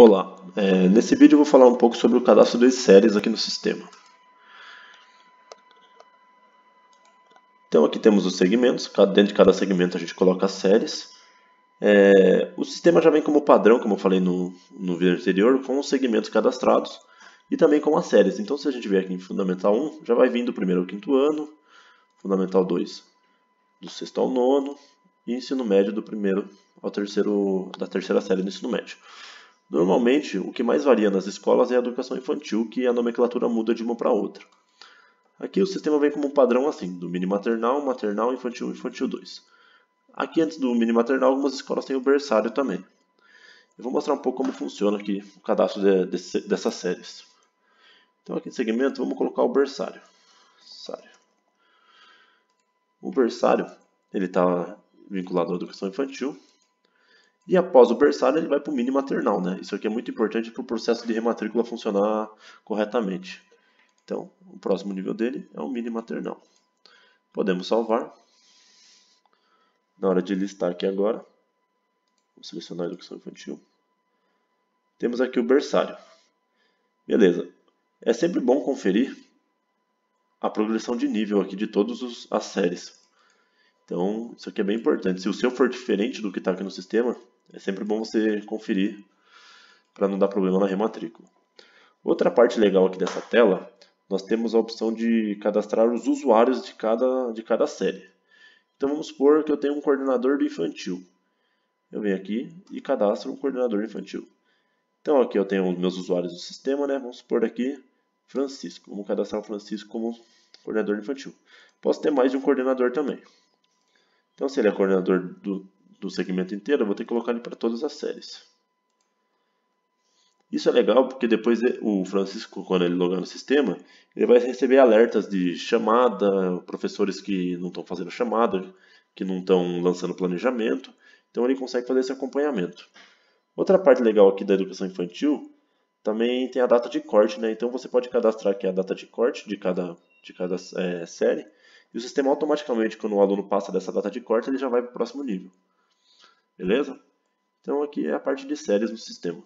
Olá, é, nesse vídeo eu vou falar um pouco sobre o cadastro de séries aqui no sistema. Então aqui temos os segmentos, dentro de cada segmento a gente coloca as séries. É, o sistema já vem como padrão, como eu falei no, no vídeo anterior, com os segmentos cadastrados e também com as séries. Então se a gente vier aqui em Fundamental 1, já vai vindo o primeiro ao quinto ano, Fundamental 2 do sexto ao nono e Ensino Médio do primeiro ao terceiro, da terceira série do Ensino Médio. Normalmente, o que mais varia nas escolas é a educação infantil, que a nomenclatura muda de uma para outra. Aqui o sistema vem como um padrão assim, do mini maternal, maternal, infantil, infantil 2. Aqui antes do mini maternal, algumas escolas têm o berçário também. Eu vou mostrar um pouco como funciona aqui o cadastro de, de, dessas séries. Então aqui em segmento, vamos colocar o berçário. O berçário, ele está vinculado à educação infantil. E após o berçário, ele vai para o mini maternal. Né? Isso aqui é muito importante para o processo de rematrícula funcionar corretamente. Então, o próximo nível dele é o mini maternal. Podemos salvar. Na hora de listar aqui agora, vou selecionar a educação infantil. Temos aqui o berçário. Beleza. É sempre bom conferir a progressão de nível aqui de todas as séries. Então, isso aqui é bem importante. Se o seu for diferente do que está aqui no sistema, é sempre bom você conferir para não dar problema na rematrícula. Outra parte legal aqui dessa tela, nós temos a opção de cadastrar os usuários de cada, de cada série. Então vamos supor que eu tenho um coordenador do infantil. Eu venho aqui e cadastro um coordenador infantil. Então aqui eu tenho os meus usuários do sistema, né? Vamos supor aqui Francisco. Vamos cadastrar o Francisco como coordenador infantil. Posso ter mais de um coordenador também. Então, se ele é coordenador do, do segmento inteiro, eu vou ter que colocar ele para todas as séries. Isso é legal porque depois o Francisco, quando ele logar no sistema, ele vai receber alertas de chamada, professores que não estão fazendo chamada, que não estão lançando planejamento. Então ele consegue fazer esse acompanhamento. Outra parte legal aqui da educação infantil também tem a data de corte, né? Então você pode cadastrar aqui a data de corte de cada, de cada é, série e o sistema automaticamente, quando o aluno passa dessa data de corte, ele já vai para o próximo nível. Beleza? Então aqui é a parte de séries no sistema.